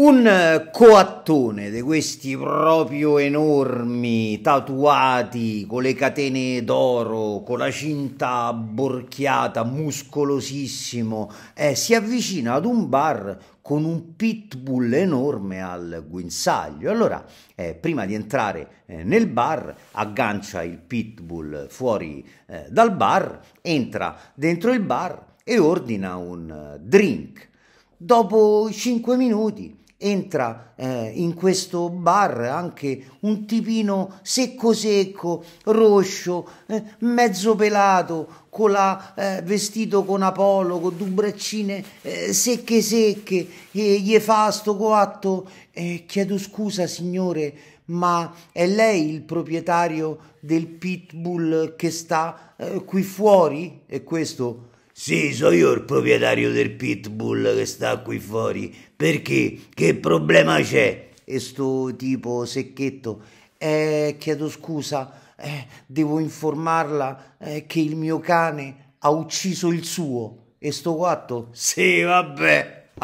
Un eh, coattone di questi proprio enormi, tatuati, con le catene d'oro, con la cinta borchiata, muscolosissimo, eh, si avvicina ad un bar con un pitbull enorme al guinzaglio. Allora, eh, prima di entrare eh, nel bar, aggancia il pitbull fuori eh, dal bar, entra dentro il bar e ordina un eh, drink. Dopo 5 minuti entra eh, in questo bar anche un tipino secco secco, roscio, eh, mezzo pelato, con la, eh, vestito con Apollo, con due braccine eh, secche secche, e gli fa sto coatto. chiedo scusa signore, ma è lei il proprietario del pitbull che sta eh, qui fuori? E questo sì, so io il proprietario del pitbull che sta qui fuori. Perché? Che problema c'è? E sto tipo secchetto. Eh, chiedo scusa, eh, devo informarla eh, che il mio cane ha ucciso il suo. E sto quatto? Sì, vabbè.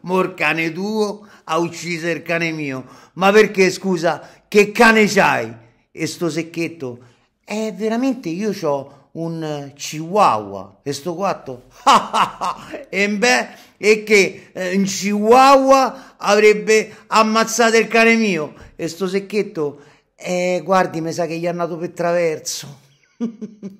Mor cane tuo ha ucciso il cane mio. Ma perché, scusa, che cane c'hai? E sto secchetto? Eh, veramente io ho un eh, chihuahua. E sto quattro? e beh, e che eh, un chihuahua avrebbe ammazzato il cane mio. E sto secchetto, e eh, guardi, mi sa che gli è andato per traverso.